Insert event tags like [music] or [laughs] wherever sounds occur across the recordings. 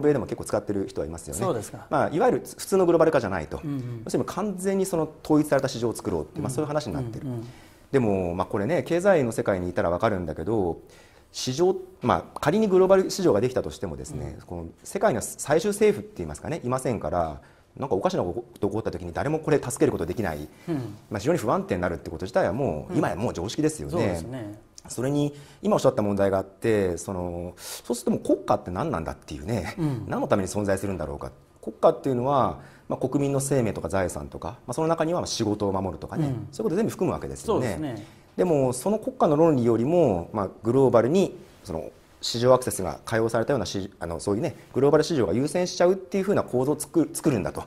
米でも結構使ってる人はいますよねまあ、いわゆる普通のグローバル化じゃないと、う要するに完全にその統一された市場を作ろうって、まあ、そういう話になってる、うんうんうん、でも、まあ、これね経済の世界にいたら分かるんだけど市場、まあ、仮にグローバル市場ができたとしてもですね、うん、この世界の最終政府っていいますかねいませんからなんかおかしなこと起こった時に誰もこれ助けることできない、うん、まあ、非常に不安定になるってこと自体はもう、うん、今やもう常識ですよね。ねそれに今おっしゃった問題があってそのそうすると国家って何なんだっていうね、うん、何のために存在するんだろうか国家っていうのは、まあ、国民の生命とか財産とか、まあ、その中には仕事を守るとかね、うん、そういうこと全部含むわけですよね。でねでもその国家の論理よりも、まあ、グローバルにその市場アクセスが解放されたようなあのそういうねグローバル市場が優先しちゃうっていうふうな構造を作る作るんだと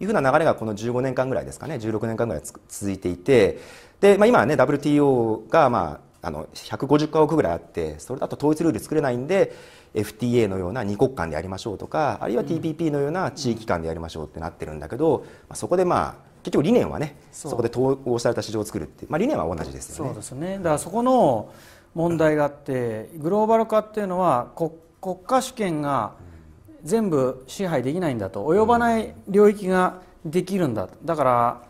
いうふうな流れがこの15年間ぐらいですかね16年間ぐらい続いていてで、まあ、今はね WTO がまああの150か国ぐらいあってそれだと統一ルール作れないんで FTA のような2国間でやりましょうとかあるいは TPP のような地域間でやりましょうってなってるんだけど、まあ、そこでまあ結局理念はねそこで統合された市場を作るって、まあ、理念は同じですよね。そうですねだからそこの問題があってグローバル化っていうのは国国家主権が全部支配できないんだと及ばない領域ができるんだだから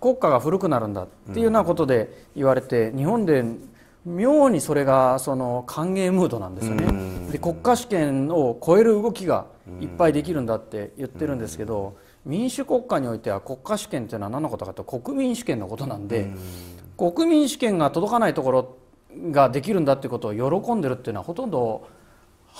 国家が古くなるんだっていうようなことで言われて日本で妙にそれがその歓迎ムードなんですよね、で国家主権を超える動きがいっぱいできるんだって言ってるんですけど、民主国家においては国家主権というのは何のことかと国民主権のことなんで、国民主権が届かないところができるんだってことを喜んでるっていうのはほとんど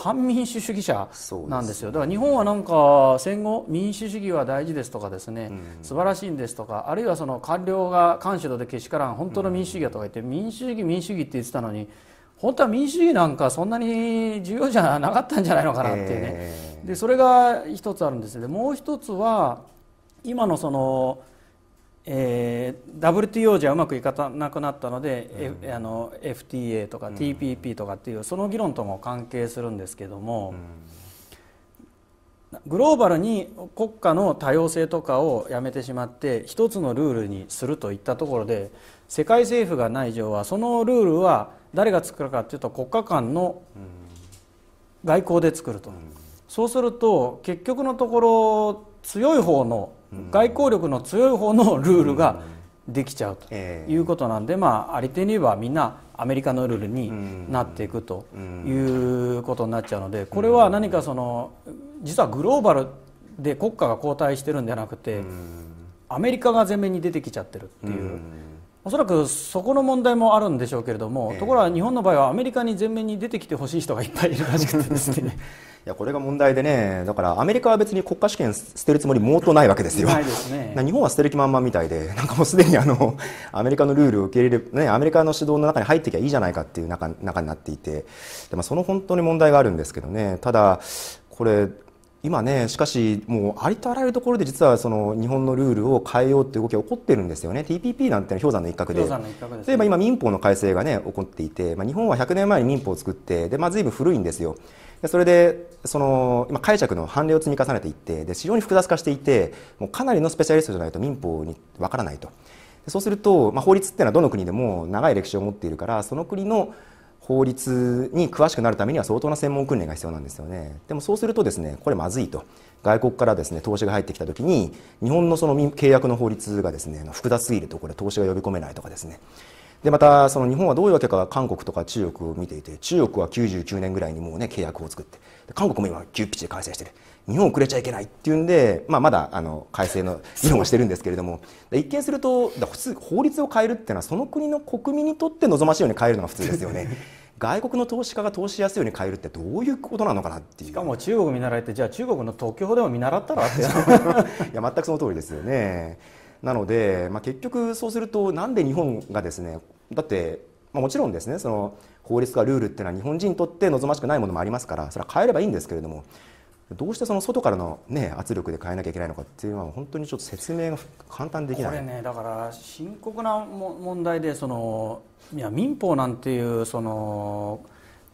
反民主主義者なんですよだから日本はなんか戦後民主主義は大事ですとかですね、うん、素晴らしいんですとかあるいはその官僚が官主導でけしからん本当の民主主義だとか言って、うん、民主主義民主主義って言ってたのに本当は民主主義なんかそんなに重要じゃなかったんじゃないのかなっていうね、えー、でそれが一つあるんですねもう一つは今のそのえー、WTO じゃうまくいかなくなったので、うん、あの FTA とか TPP とかっていう、その議論とも関係するんですけども、うん、グローバルに国家の多様性とかをやめてしまって一つのルールにするといったところで世界政府がない以上はそのルールは誰が作るかっていうと国家間の外交で作ると、うん、そうすると結局のところ強い方の外交力の強い方のルールができちゃうということなんで、まあ、ありてに言えばみんなアメリカのルールになっていくということになっちゃうのでこれは何かその実はグローバルで国家が後退してるんじゃなくてアメリカが前面に出てきちゃってるっていう。おそらくそこの問題もあるんでしょうけれども、えー、ところが日本の場合はアメリカに前面に出てきてほしい人がいっぱいいるらしくてですね [laughs] いやこれが問題でねだからアメリカは別に国家試験捨てるつもりもうとないわけですよ。すね、[laughs] 日本は捨てる気満々みたいで [laughs] なんかもうすでにあのアメリカのルールを受け入れる、ね、アメリカの指導の中に入っていきゃいいじゃないかっていう中中になっていてで、まあ、その本当に問題があるんですけどねただこれ今ねしかしもうありとあらゆるところで実はその日本のルールを変えようという動きが起こってるんですよね TPP なんてのは氷山の一角で例えば今民法の改正がね起こっていて、まあ、日本は100年前に民法を作ってで、まあ、ん古いんですよでそれでその今解釈の判例を積み重ねていってで非常に複雑化していてもうかなりのスペシャリストじゃないと民法にわからないとそうすると、まあ、法律っていうのはどの国でも長い歴史を持っているからその国の法律に詳しくなるためには相当な専門訓練が必要なんですよね。でもそうするとですね、これまずいと。外国からですね、投資が入ってきた時に、日本のその契約の法律がですね、複雑すぎるとこれ投資が呼び込めないとかですね、でまたその日本はどういうわけか韓国とか中国を見ていて中国は99年ぐらいにもうね契約を作って韓国も今急ピッチで改正してる日本遅れちゃいけないっていうんで、まあ、まだあの改正の議論をしてるんですけれども一見すると法律を変えるっていうのはその国の国民にとって望ましいように変えるのが普通ですよね。[laughs] 外国の投資家が投資しやすいように変えるってどういうことなのかなっていうしかも中国見習えてじゃあ中国の東京でも見習ったらって [laughs] いや全くその通りですよね。なので、まあ、結局そうするとなんで日本がですねだって、まあ、もちろんですねその法律がルールっていうのは日本人にとって望ましくないものもありますからそれは変えればいいんですけれどもどうしてその外からの、ね、圧力で変えなきゃいけないのかっていうのは本当にちょっと説明が簡単できないこれねだから深刻な問題でそのいや民法なんていうその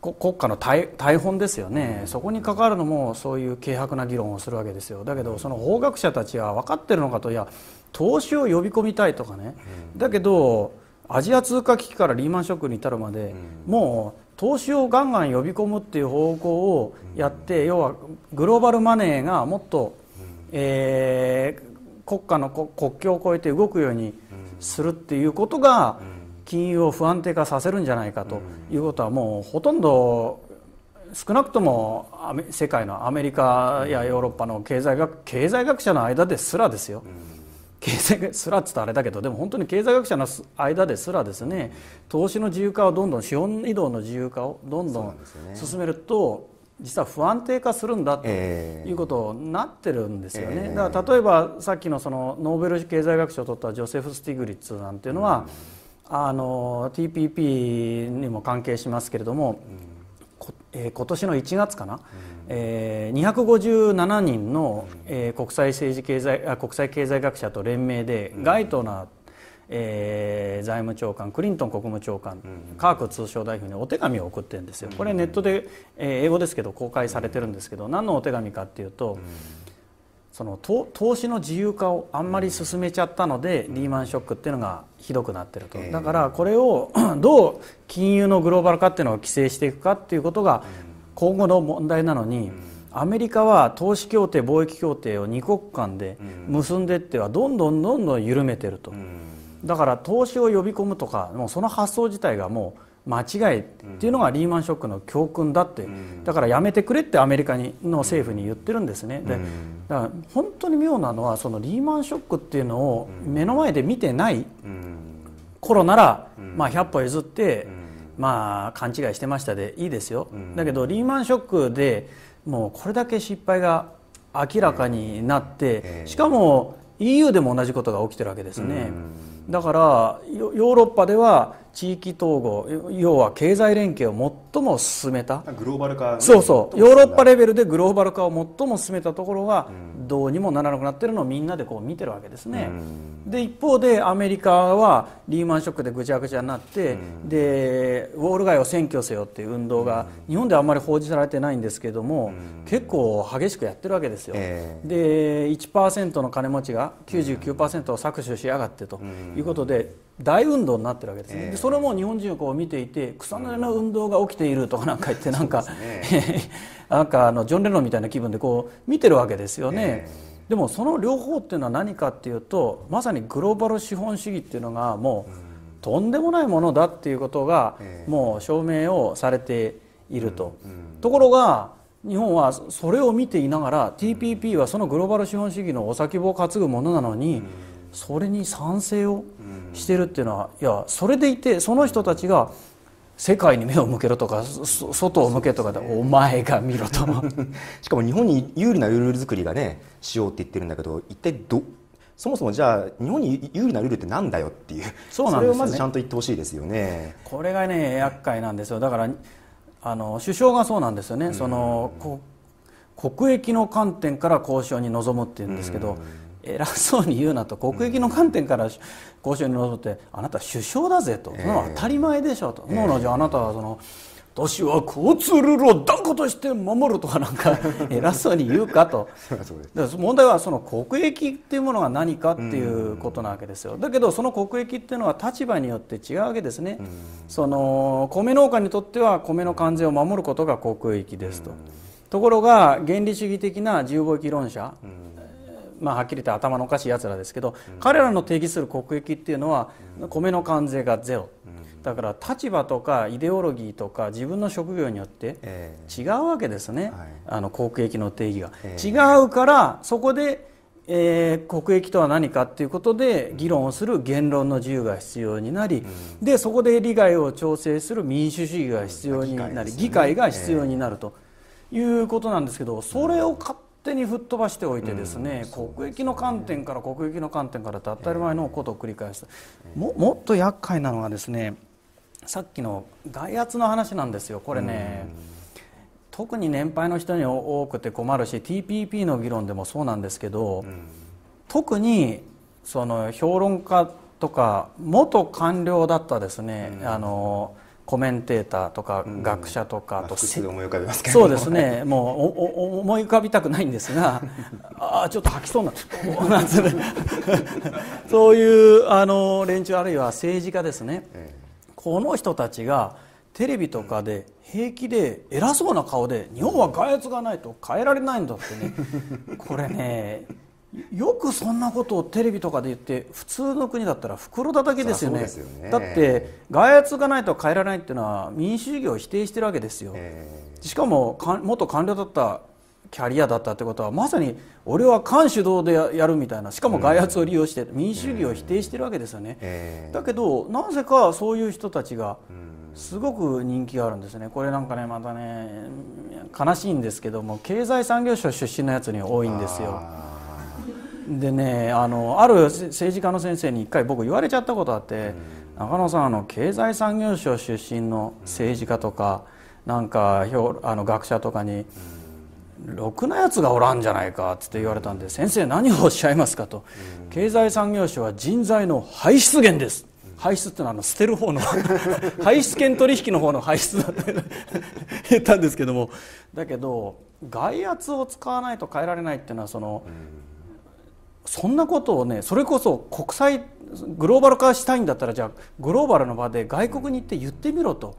国家の大本ですよね、うん、そこに関わるのもそういう軽薄な議論をするわけですよだけどその法学者たちは分かってるのかといや投資を呼び込みたいとかね、うん、だけどアジア通貨危機からリーマンショックに至るまで、うん、もう投資をガンガン呼び込むっていう方向をやって、うん、要はグローバルマネーがもっと、うん、えー、国家の国境を越えて動くようにするっていうことが、金融を不安定化させるんじゃないかということはもうほとんど少なくとも世界のアメリカやヨーロッパの経済学経済学者の間ですらですよ。経済すらっつったあれだけどでも本当に経済学者の間ですらですね投資の自由化をどんどん資本移動の自由化をどんどん進めると、ね、実は不安定化するんだということになってるんですよね、えー、だから例えばさっきのそのノーベル経済学賞を取ったジョセフ・スティグリッツなんていうのは、うん、あの TPP にも関係しますけれども、うんえー、今年の1月かな、うん、えー、257人の、えー、国際政治経済あ国際経済学者と連名で、うん、ガイトナーえー、財務長官クリントン国務長官、うん、カーク通商代表にお手紙を送ってるんですよ、これネットで、えー、英語ですけど公開されてるんですけど何のお手紙かっていうと、うんその投資の自由化をあんまり進めちゃったので、リーマンショックっていうのがひどくなってると、だからこれを [clears throat] どう金融のグローバル化っていうのを規制していくかっていうことが今後の問題なのに、アメリカは投資協定貿易協定を2国間で結んでってはどんどんどんどん緩めてると、だから投資を呼び込むとかもうその発想自体がもう間違いっていうのがリーマンショックの教訓だって、うん、だからやめてくれってアメリカにの政府に言ってるんですね、うん、でだから本当に妙なのはそのリーマンショックっていうのを目の前で見てない頃なら、うん、まあ、100歩譲って、まあ、勘違いしてましたでいいですよ、だけどリーマンショックでもうこれだけ失敗が明らかになって、しかも EU でも同じことが起きてるわけですね。だからヨーロッパでは地域統合要は経済連携を最も進めたグローバル化そうそうヨーロッパレベルでグローバル化を最も進めたところがどうにもならなくなっているのをみんなでこう見てるわけですね、うん、で一方でアメリカはリーマンショックでぐちゃぐちゃになって、うん、でウォール街を占拠せよっていう運動が日本ではあんまり報じられてないんですけども、うん、結構激しくやってるわけですよ、えー、で1%の金持ちが99%を搾取しやがってということで大運動になってるわけですね、えー、でそれも日本人をこう見ていて草の根の運動が起きているとかなんか言ってなんか、ね、なんか [laughs] あのジョン・レノンみたいな気分でこう見てるわけですよね、えー、でもその両方っていうのは何かっていうとまさにグローバル資本主義っていうのがもう、とんでもないものだっていうことが、もう証明をされていると。うんうん、ところが日本はそれを見ていながら TPP はそのグローバル資本主義のお先を担ぐものなのに、それに賛成をしてるっていうのは、いやそれでいてその人たちが世界に目を向けろとか外を向けとかで、ね、お前が見ろと [laughs] しかも日本に有利なルール作りがねしようって言ってるんだけど一体どそもそもじゃあ日本に有利なルールってなんだよっていうそうなんです、ね、それをまずちゃんと言ってほしいですよね。これがね厄介なんですよだからあの首相がそうなんですよね、そのこ国益の観点から交渉に臨むっていうんですけど、偉そうに言うなと国益の観点から交渉に臨って、あなた首相だぜと、えー、当たり前でしょと、えー、うじゃあなたはその。私は交通ルールを断固として守るとかなんか [laughs] 偉そうに言うかと問題はその国益っていうものが何かっていうことなわけですよだけどその国益っていうのは立場によって違うわけですねその米農家にとっては米の関税を守ることが国益ですとところが原理主義的な自由貿易論者まあ、はっきり言って頭のおかしいやつらですけど、彼らの定義する国益っていうのは、米の関税がゼロ、だから立場とかイデオロギーとか自分の職業によって違うわけですね、あの国益の定義が、違うからそこでえー、国益とは何かということで議論をする言論の自由が必要になり、うん、でそこで利害を調整する民主主義が必要になり、うん議会ね、議会が必要になるということなんですけど、それを勝手に吹っ飛ばしておいてですね、うん、国益の観点から国益の観点からと当たり前のことを繰り返す、えー、ももっと厄介なのはですねさっきの外圧の話なんですよこれね、特に年配の人に多くて困るし TPP の議論でもそうなんですけど、特にその評論家とか元官僚だったですね、あのコメンテーターとか学者とか、うん、そうですねもう思い浮かびたくないんですが [laughs] ああちょっと吐きそうな [laughs] そういうあの連中あるいは政治家ですね、ええ、この人たちがテレビとかで平気で偉そうな顔で日本は外圧がないと変えられないんだってね [laughs] これねよくそんなことをテレビとかで言って普通の国だったら袋叩きですよねですよねだって外圧がないと変えられないっていうのは民主主義を否定してるわけですよ、えー、しかもか元官僚だったキャリアだったってことはまさに俺は官主導でやるみたいなしかも外圧を利用して民主主義を否定してるわけですよね、えー、だけどなぜかそういう人たちがすごく人気があるんですねこれなんかねまたね悲しいんですけども経済産業省出身のやつに多いんですよ。でねあのある政治家の先生に一回僕言われちゃったことあって、うん、中野さんあの経済産業省出身の政治家とか、うん、なんかあの学者とかに、うん、ろくなやつがおらんじゃないかって言われたんで、先生何をおっしゃいますかと、経済産業省は人材の排出源です。排出ってのはあの捨てる方の [laughs] 排出権取引の方の排出だって [laughs] 言ったんですけどもだけど外圧を使わないと変えられないっていうのはその、そんなことをねそれこそ国際グローバル化したいんだったらじゃあグローバルの場で外国に行って言ってみろと、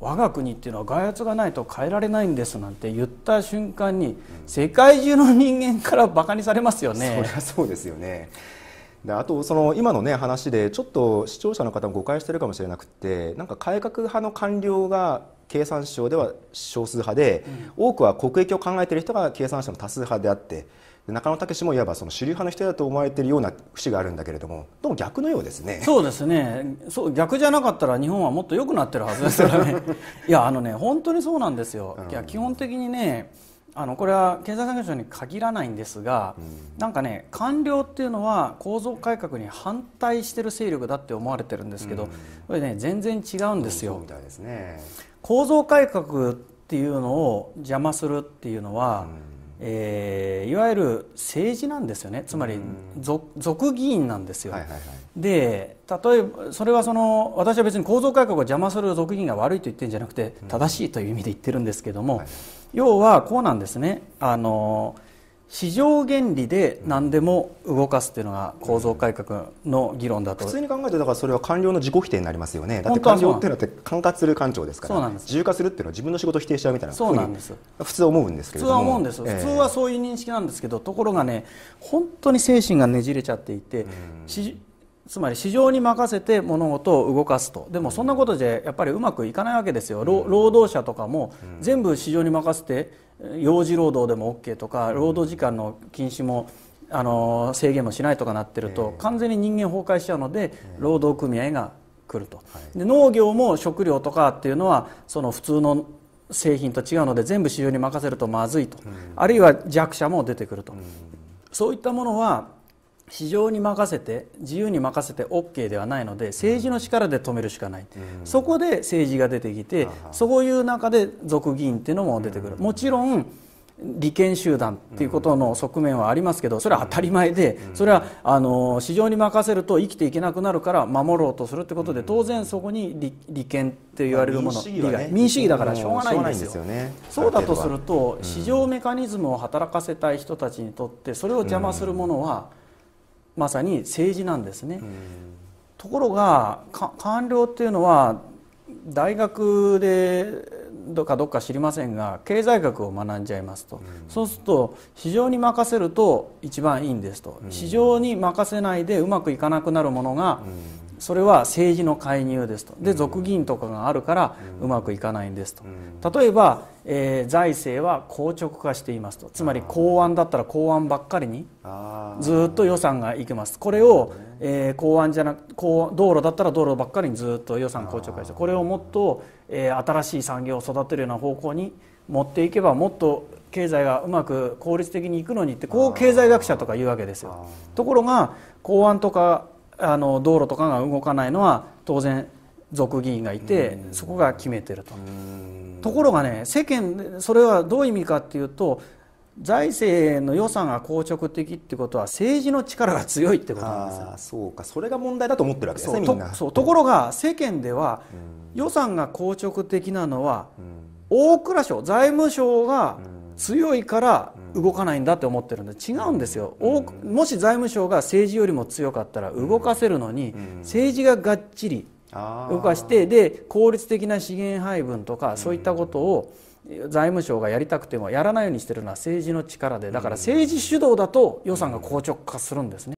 うん、我が国っていうのは外圧がないと変えられないんですなんて言った瞬間に、うん、世界中の人間からバカにされますよね。そりゃそうですよねであとその今のね話でちょっと視聴者の方も誤解してるかもしれなくてなんか改革派の官僚が経産省では少数派で、うん、多くは国益を考えている人が経産省の多数派であって中野武もいわばその主流派の人だと思われているような節があるんだけれどもどうも逆のようですねそうですねそう逆じゃなかったら日本はもっと良くなってるはずですからね [laughs] いやあのね本当にそうなんですよ、いや基本的にねあのこれは経済産業省に限らないんですが、うん、なんかね官僚っていうのは構造改革に反対してる勢力だって思われてるんですけど、うん、これね全然違うんですよ。すね、構造改革っていうのを邪魔するっていうのは、うんえー、いわゆる政治なんですよねつまり族議員なんですよ、はいはいはい、で例えばそれはその私は別に構造改革を邪魔する族議員が悪いと言ってるんじゃなくて正しいという意味で言ってるんですけども、はい、要はこうなんですねあの市場原理で何でも動かすっていうのが構造改革の議論だと、うん、普通に考えてだからそれは官僚の自己否定になりますよねだって官僚っていうのは管轄する官庁ですから自由化するっていうのは自分の仕事を否定しちゃうみたいなそうなんです普通は思うんですけど普通は思うんです、えー、普通はそういう認識なんですけどところがね本当に精神がねじれちゃっていて、うんつまり市場に任せて物事を動かすとでもそんなことじゃやっぱりうまくいかないわけですよ、うん、労働者とかも全部市場に任せて幼児労働でも OK とか労働時間の禁止もあの制限もしないとかなってると完全に人間崩壊しちゃうので労働組合が来ると、で農業も食料とかっていうのはその普通の製品と違うので全部市場に任せるとまずいと、あるいは弱者も出てくると、そういったものは市場に任せて自由に任せて OK ではないので政治の力で止めるしかない、うん、そこで政治が出てきて、そういう中で族議員っていうのも出てくる、もちろん利権集団っていうことの側面はありますけどそれは当たり前でそれはあの市場に任せると生きていけなくなるから守ろうとするってことで当然そこに利権って言われるもの民主主義だからしょうがないんですよそうだとすると市場メカニズムを働かせたい人たちにとってそれを邪魔するものは、うんまさに政治なんですね。ところが官僚っていうのは大学でどかどっか知りませんが経済学を学んじゃいますと、そうすると市場に任せると一番いいんですと、市場に任せないでうまくいかなくなるものが、それは政治の介入ですとで俗議員とかがあるからうまくいかないんですと例えば、えー、財政は硬直化していますとつまり公安だったら公安ばっかりにずっと予算がいきますこれを、えー、公安じゃなく道路だったら道路ばっかりにずっと予算硬直化してこれをもっと、えー、新しい産業を育てるような方向に持っていけばもっと経済がうまく効率的にいくのにってこう経済学者とか言うわけですよ。ところが公安とかあの道路とかが動かないのは当然族議員がいてそこが決めてると。ところがね世間それはどういう意味かっていうと財政の予算が硬直的ってことは政治の力が強いってことなんですよ。そうかそれが問題だと思ってるわけですねところが世間では予算が硬直的なのは大蔵省財務省が、うん強いから動かないんだって思ってるんで違うんですよ、もし財務省が政治よりも強かったら動かせるのに、政治ががっちり動かしてで効率的な資源配分とかそういったことを財務省がやりたくてもやらないようにしてるのは政治の力でだから政治主導だと予算が硬直化するんですね。